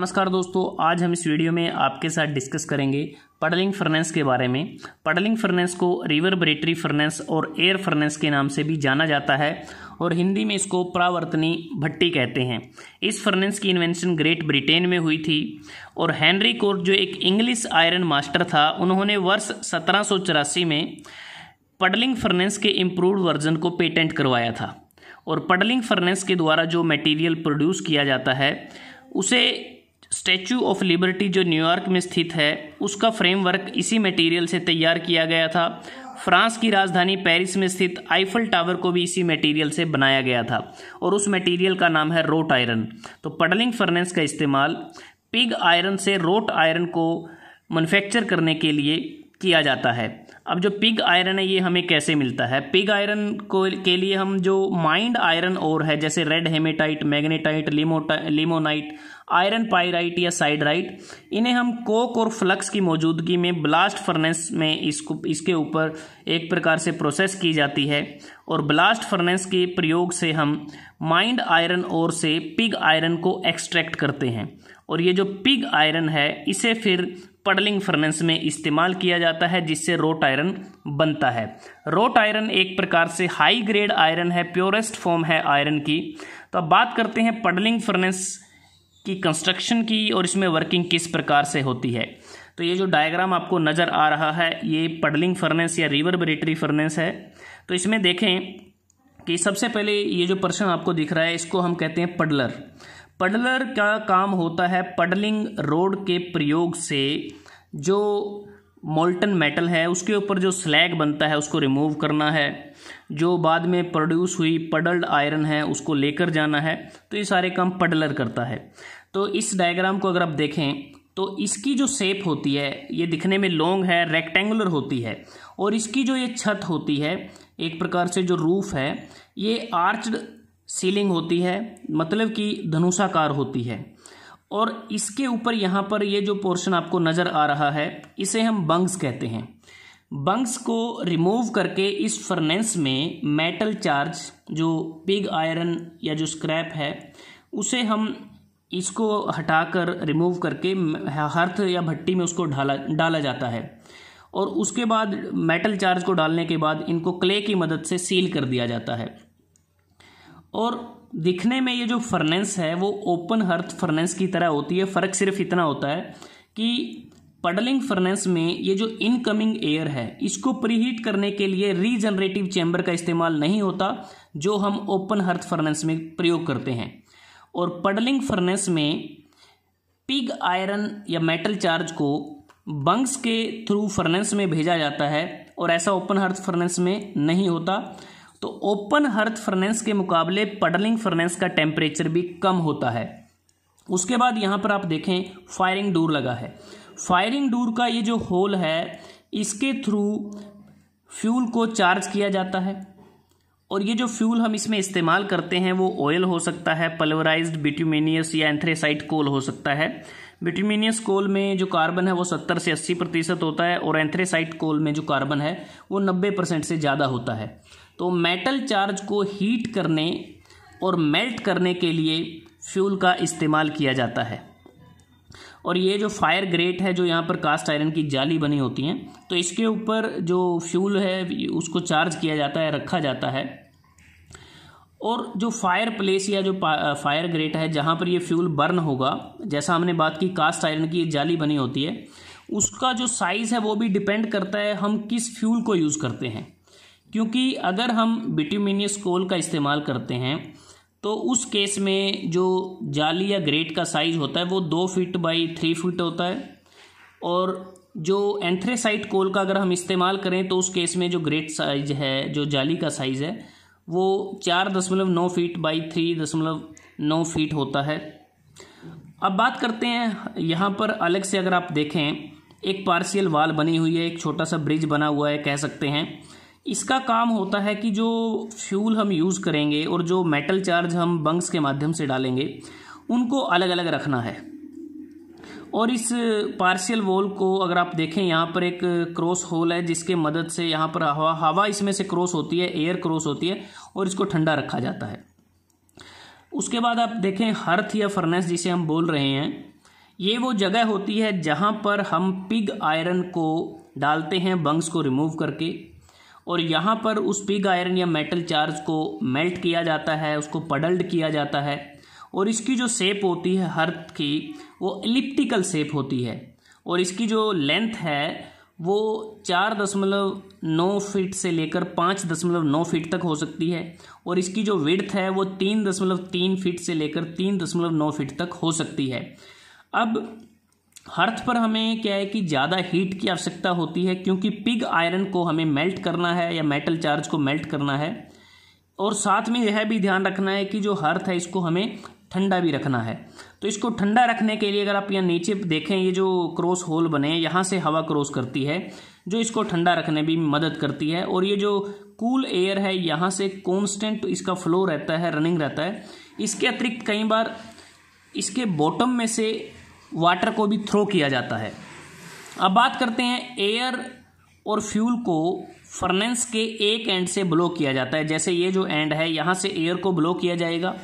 नमस्कार दोस्तों आज हम इस वीडियो में आपके साथ डिस्कस करेंगे पडलिंग फर्नेंस के बारे में पडलिंग फर्नेंस को ब्रेटरी फर्नेंस और एयर फर्नेंस के नाम से भी जाना जाता है और हिंदी में इसको प्रावर्तनी भट्टी कहते हैं इस फर्नेंस की इन्वेंशन ग्रेट ब्रिटेन में हुई थी और हैंनरी कोर्ट जो एक इंग्लिश आयरन मास्टर था उन्होंने वर्ष सत्रह में पडलिंग फर्नेंस के इम्प्रूव वर्जन को पेटेंट करवाया था और पडलिंग फर्नेंस के द्वारा जो मटेरियल प्रोड्यूस किया जाता है उसे स्टैचू ऑफ लिबर्टी जो न्यूयॉर्क में स्थित है उसका फ्रेमवर्क इसी मटेरियल से तैयार किया गया था फ्रांस की राजधानी पेरिस में स्थित आइफल टावर को भी इसी मटेरियल से बनाया गया था और उस मटेरियल का नाम है रोट आयरन तो पडलिंग फर्नेस का इस्तेमाल पिग आयरन से रोट आयरन को मैनुफैक्चर करने के लिए किया जाता है अब जो पिग आयरन है ये हमें कैसे मिलता है पिग आयरन को के लिए हम जो माइंड आयरन और है जैसे रेड हेमेटाइट मैग्नेटाइट लिमोटा लिमोनाइट आयरन पाइराइट या साइडराइट इन्हें हम कोक और फ्लक्स की मौजूदगी में ब्लास्ट फर्नेस में इसको इसके ऊपर एक प्रकार से प्रोसेस की जाती है और ब्लास्ट फर्नेस के प्रयोग से हम माइंड आयरन और से पिग आयरन को एक्सट्रैक्ट करते हैं और ये जो पिग आयरन है इसे फिर पडलिंग फर्नेस में इस्तेमाल किया जाता है जिससे रोट आयरन बनता है रोट आयरन एक प्रकार से हाई ग्रेड आयरन है प्योरेस्ट फॉर्म है आयरन की तो अब बात करते हैं पडलिंग फर्नेस की कंस्ट्रक्शन की और इसमें वर्किंग किस प्रकार से होती है तो ये जो डायग्राम आपको नज़र आ रहा है ये पडलिंग फर्नेस या रिवरबरेटरी फर्नेस है तो इसमें देखें कि सबसे पहले ये जो पर्सन आपको दिख रहा है इसको हम कहते हैं पडलर पडलर का काम होता है पडलिंग रोड के प्रयोग से जो मोल्टन मेटल है उसके ऊपर जो स्लैग बनता है उसको रिमूव करना है जो बाद में प्रोड्यूस हुई पडल्ड आयरन है उसको लेकर जाना है तो ये सारे काम पडलर करता है तो इस डायग्राम को अगर आप देखें तो इसकी जो शेप होती है ये दिखने में लॉन्ग है रेक्टेंगुलर होती है और इसकी जो ये छत होती है एक प्रकार से जो रूफ है ये आर्च्ड सीलिंग होती है मतलब कि धनुषाकार होती है और इसके ऊपर यहाँ पर ये जो पोर्शन आपको नज़र आ रहा है इसे हम बंग्स कहते हैं बंक्स को रिमूव करके इस फर्नेस में मेटल चार्ज जो पिग आयरन या जो स्क्रैप है उसे हम इसको हटाकर रिमूव करके हर्थ या भट्टी में उसको ढाला डाला जाता है और उसके बाद मेटल चार्ज को डालने के बाद इनको क्ले की मदद से सील कर दिया जाता है और दिखने में ये जो फर्नेंस है वो ओपन हर्थ फर्नेंस की तरह होती है फ़र्क सिर्फ इतना होता है कि पडलिंग फर्नेस में ये जो इनकमिंग एयर है इसको प्रीहीट करने के लिए रीजनरेटिव चैम्बर का इस्तेमाल नहीं होता जो हम ओपन हर्थ फर्नेस में प्रयोग करते हैं और पडलिंग फर्नेस में पिग आयरन या मेटल चार्ज को बंग्स के थ्रू फर्नेस में भेजा जाता है और ऐसा ओपन हर्थ फर्नेस में नहीं होता तो ओपन हर्थ फर्नेस के मुकाबले पडलिंग फर्नेस का टेम्परेचर भी कम होता है उसके बाद यहाँ पर आप देखें फायरिंग दूर लगा है फायरिंग डूर का ये जो होल है इसके थ्रू फ्यूल को चार्ज किया जाता है और ये जो फ्यूल हम इसमें इस्तेमाल करते हैं वो ऑयल हो सकता है पल्वराइज्ड बिट्यूमिनियस या एंथ्रेसाइट कोल हो सकता है बिट्यूमिनियस कोल में जो कार्बन है वो सत्तर से अस्सी प्रतिशत होता है और एंथ्रेसाइट कोल में जो कार्बन है वो नब्बे परसेंट से ज़्यादा होता है तो मेटल चार्ज को हीट करने और मेल्ट करने के लिए फ्यूल का इस्तेमाल किया जाता है और ये जो फायर ग्रेट है जो यहाँ पर कास्ट आयरन की जाली बनी होती हैं तो इसके ऊपर जो फ्यूल है उसको चार्ज किया जाता है रखा जाता है और जो फायर प्लेस या जो फायर ग्रेट है जहाँ पर ये फ्यूल बर्न होगा जैसा हमने बात की कास्ट आयरन की जाली बनी होती है उसका जो साइज़ है वो भी डिपेंड करता है हम किस फ्यूल को यूज़ करते हैं क्योंकि अगर हम बिटुमिनियस कोल का इस्तेमाल करते हैं तो उस केस में जो जाली या ग्रेट का साइज होता है वो दो फीट बाई थ्री फीट होता है और जो एंथ्रेसाइट कोल का अगर हम इस्तेमाल करें तो उस केस में जो ग्रेट साइज है जो जाली का साइज़ है वो चार दशमलव नौ फीट बाई थ्री दशमलव नौ फीट होता है अब बात करते हैं यहाँ पर अलग से अगर आप देखें एक पार्शियल वाल बनी हुई है एक छोटा सा ब्रिज बना हुआ है कह सकते हैं इसका काम होता है कि जो फ्यूल हम यूज़ करेंगे और जो मेटल चार्ज हम बंक्स के माध्यम से डालेंगे उनको अलग अलग रखना है और इस पार्शियल वॉल को अगर आप देखें यहाँ पर एक क्रॉस होल है जिसके मदद से यहाँ पर हवा हवा इसमें से क्रॉस होती है एयर क्रॉस होती है और इसको ठंडा रखा जाता है उसके बाद आप देखें हर्थ या फर्नेस जिसे हम बोल रहे हैं ये वो जगह होती है जहाँ पर हम पिग आयरन को डालते हैं बंग्स को रिमूव करके और यहाँ पर उस पिग आयरन या मेटल चार्ज को मेल्ट किया जाता है उसको पडल्ड किया जाता है और इसकी जो सेप होती है हर्थ की वो इलिप्टिकल सेप होती है और इसकी जो लेंथ है वो चार दशमलव नौ फीट से लेकर पाँच दशमलव नौ फीट तक हो सकती है और इसकी जो विड्थ है वो तीन दशमलव तीन फीट से लेकर तीन दशमलव नौ फीट तक हो सकती है अब हर्थ पर हमें क्या है कि ज़्यादा हीट की आवश्यकता होती है क्योंकि पिग आयरन को हमें मेल्ट करना है या मेटल चार्ज को मेल्ट करना है और साथ में यह भी ध्यान रखना है कि जो हर्थ है इसको हमें ठंडा भी रखना है तो इसको ठंडा रखने के लिए अगर आप यहाँ नीचे देखें ये जो क्रॉस होल बने हैं यहाँ से हवा क्रॉस करती है जो इसको ठंडा रखने भी मदद करती है और ये जो कूल एयर है यहाँ से कॉन्स्टेंट इसका फ्लो रहता है रनिंग रहता है इसके अतिरिक्त कई बार इसके बॉटम में से वाटर को भी थ्रो किया जाता है अब बात करते हैं एयर और फ्यूल को फर्नेंस के एक एंड से ब्लो किया जाता है जैसे ये जो एंड है यहाँ से एयर को ब्लो किया जाएगा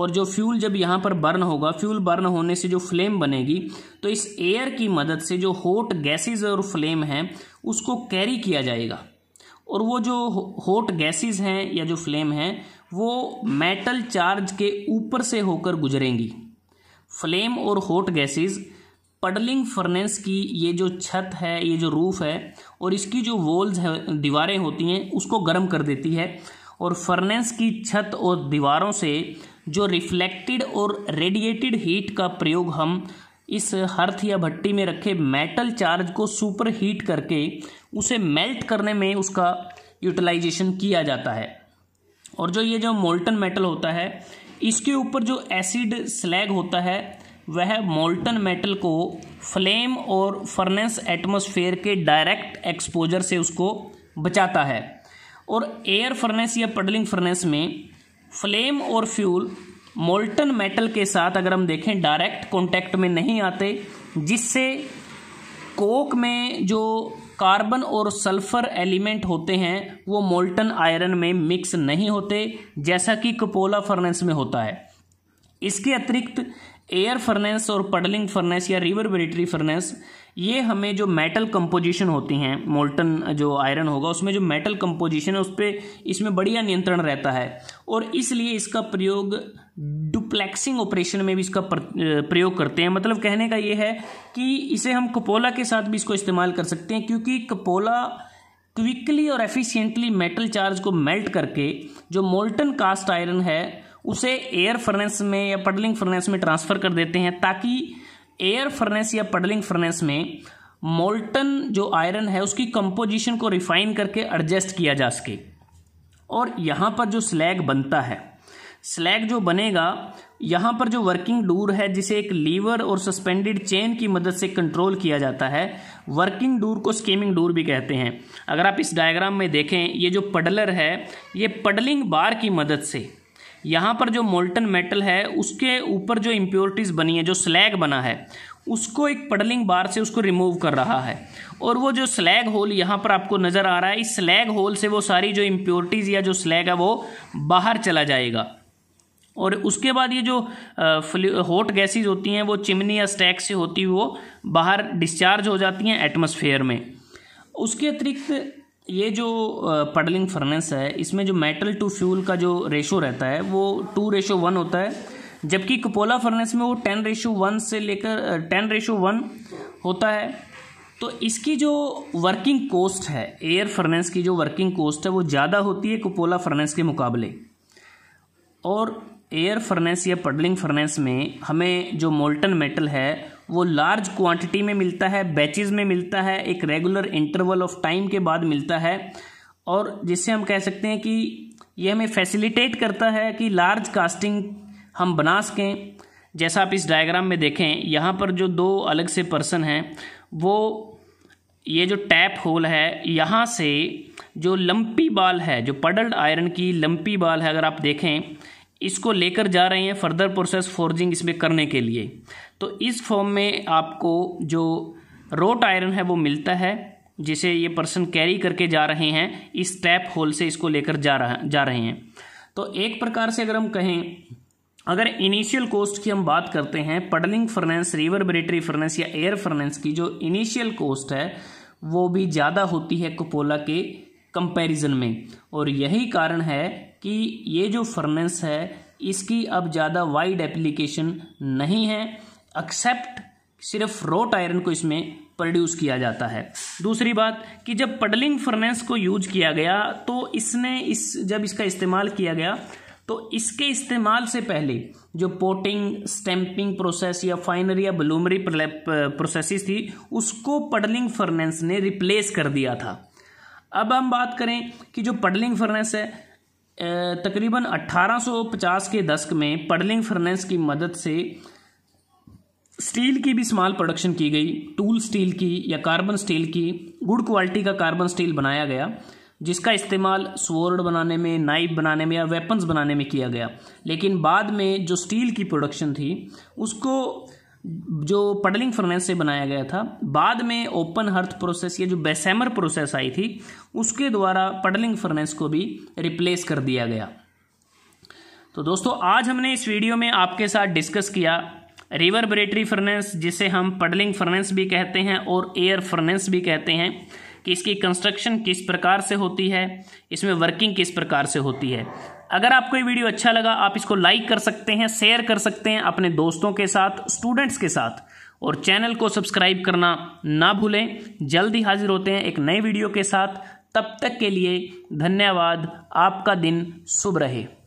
और जो फ्यूल जब यहाँ पर बर्न होगा फ्यूल बर्न होने से जो फ्लेम बनेगी तो इस एयर की मदद से जो हॉट गैसेस और फ्लेम हैं उसको कैरी किया जाएगा और वो जो हॉट गैसेस हैं या जो फ्लेम हैं वो मेटल चार्ज के ऊपर से होकर गुजरेंगी फ्लेम और हॉट गैसेस पडलिंग फर्नेस की ये जो छत है ये जो रूफ़ है और इसकी जो वॉल्स है दीवारें होती हैं उसको गर्म कर देती है और फर्नेस की छत और दीवारों से जो रिफ्लेक्टेड और रेडिएटेड हीट का प्रयोग हम इस हर्थ या भट्टी में रखे मेटल चार्ज को सुपर हीट करके उसे मेल्ट करने में उसका यूटिलाइजेशन किया जाता है और जो ये जो मोल्टन मेटल होता है इसके ऊपर जो एसिड स्लैग होता है वह मोल्टन मेटल को फ्लेम और फर्नेस एटमोसफेयर के डायरेक्ट एक्सपोजर से उसको बचाता है और एयर फर्नेस या पडलिंग फर्नेस में फ्लेम और फ्यूल मोल्टन मेटल के साथ अगर हम देखें डायरेक्ट कॉन्टैक्ट में नहीं आते जिससे कोक में जो कार्बन और सल्फर एलिमेंट होते हैं वो मोल्टन आयरन में मिक्स नहीं होते जैसा कि कपोला फर्नेस में होता है इसके अतिरिक्त एयर फर्नेस और पडलिंग फर्नेस या रिवरबरेटरी फर्नेस ये हमें जो मेटल कंपोजिशन होती हैं मोल्टन जो आयरन होगा उसमें जो मेटल कंपोजिशन है उस पर इसमें बढ़िया नियंत्रण रहता है और इसलिए इसका प्रयोग डुप्लेक्सिंग ऑपरेशन में भी इसका प्रयोग करते हैं मतलब कहने का ये है कि इसे हम कपोला के साथ भी इसको इस्तेमाल कर सकते हैं क्योंकि कपोला क्विकली और एफिशिएंटली मेटल चार्ज को मेल्ट करके जो मोल्टन कास्ट आयरन है उसे एयर फर्नेस में या पडलिंग फर्नेस में ट्रांसफ़र कर देते हैं ताकि एयर फर्नेस या पडलिंग फर्नेस में मोल्टन जो आयरन है उसकी कंपोजिशन को रिफाइन करके एडजस्ट किया जा सके और यहाँ पर जो स्लैग बनता है स्लैग जो बनेगा यहाँ पर जो वर्किंग डूर है जिसे एक लीवर और सस्पेंडेड चेन की मदद से कंट्रोल किया जाता है वर्किंग डूर को स्कीमिंग डूर भी कहते हैं अगर आप इस डायग्राम में देखें ये जो पडलर है ये पडलिंग बार की मदद से यहाँ पर जो मोल्टन मेटल है उसके ऊपर जो इम्प्योरिटीज़ बनी है जो स्लैग बना है उसको एक पडलिंग बार से उसको रिमूव कर रहा है और वो जो स्लैग होल यहाँ पर आपको नज़र आ रहा है इस स्लैग होल से वो सारी जो इम्प्योरिटीज़ या जो स्लैग है वो बाहर चला जाएगा और उसके बाद ये जो हॉट गैसेज होती हैं वो चिमनी या स्टैक से होती हुई वो बाहर डिस्चार्ज हो जाती हैं एटमोसफेयर में उसके अतिरिक्त ये जो पडलिंग फर्नेस है इसमें जो मेटल टू फ्यूल का जो रेशो रहता है वो टू रेशो वन होता है जबकि कपोला फर्नेस में वो टेन रेशो वन से लेकर टेन रेशो वन होता है तो इसकी जो वर्किंग कोस्ट है एयर फर्नेस की जो वर्किंग कोस्ट है वो ज़्यादा होती है कपोला फर्नेस के मुकाबले और एयर फर्नेस या पडलिंग फर्नेस में हमें जो मोल्टन मेटल है वो लार्ज क्वांटिटी में मिलता है बैचेज में मिलता है एक रेगुलर इंटरवल ऑफ टाइम के बाद मिलता है और जिससे हम कह सकते हैं कि ये हमें फैसिलिटेट करता है कि लार्ज कास्टिंग हम बना सकें जैसा आप इस डायग्राम में देखें यहाँ पर जो दो अलग से पर्सन हैं वो ये जो टैप होल है यहाँ से जो लंपी बाल है जो पडल्ड आयरन की लंपी बाल है अगर आप देखें इसको लेकर जा रहे हैं फर्दर प्रोसेस फोर्जिंग इसमें करने के लिए तो इस फॉर्म में आपको जो रोट आयरन है वो मिलता है जिसे ये पर्सन कैरी करके जा रहे हैं इस टैप होल से इसको लेकर जा रहा जा रहे हैं तो एक प्रकार से अगर हम कहें अगर इनिशियल कॉस्ट की हम बात करते हैं पडलिंग फर्नेंस रिवर्बरेटरी फर्नेंस या एयर फर्नेंस की जो इनिशियल कॉस्ट है वो भी ज़्यादा होती है कुपोला के कंपैरिजन में और यही कारण है कि ये जो फर्नेस है इसकी अब ज़्यादा वाइड एप्लीकेशन नहीं है एक्सेप्ट सिर्फ रोट आयरन को इसमें प्रोड्यूस किया जाता है दूसरी बात कि जब पडलिंग फर्नेस को यूज किया गया तो इसने इस जब इसका इस्तेमाल किया गया तो इसके इस्तेमाल से पहले जो पोटिंग स्टैंपिंग प्रोसेस या फाइनर या बलूमरी प्रोसेस थी उसको पडलिंग फर्नेस ने रिप्लेस कर दिया था अब हम बात करें कि जो पडलिंग फर्नेस है तकरीबन 1850 के दशक में पडलिंग फर्नेस की मदद से स्टील की भी स्मॉल प्रोडक्शन की गई टूल स्टील की या कार्बन स्टील की गुड क्वालिटी का कार्बन स्टील बनाया गया जिसका इस्तेमाल स्वर्ड बनाने में नाइफ बनाने में या वेपन्स बनाने में किया गया लेकिन बाद में जो स्टील की प्रोडक्शन थी उसको जो पडलिंग फर्नेस से बनाया गया था बाद में ओपन हर्थ प्रोसेस या जो बेसैमर प्रोसेस आई थी उसके द्वारा पडलिंग फर्नेस को भी रिप्लेस कर दिया गया तो दोस्तों आज हमने इस वीडियो में आपके साथ डिस्कस किया रिवर्बरेटरी फर्नेस जिसे हम पडलिंग फर्नेस भी कहते हैं और एयर फर्नेस भी कहते हैं कि इसकी कंस्ट्रक्शन किस प्रकार से होती है इसमें वर्किंग किस प्रकार से होती है अगर आपको ये वीडियो अच्छा लगा आप इसको लाइक कर सकते हैं शेयर कर सकते हैं अपने दोस्तों के साथ स्टूडेंट्स के साथ और चैनल को सब्सक्राइब करना ना भूलें जल्द ही हाजिर होते हैं एक नए वीडियो के साथ तब तक के लिए धन्यवाद आपका दिन शुभ रहे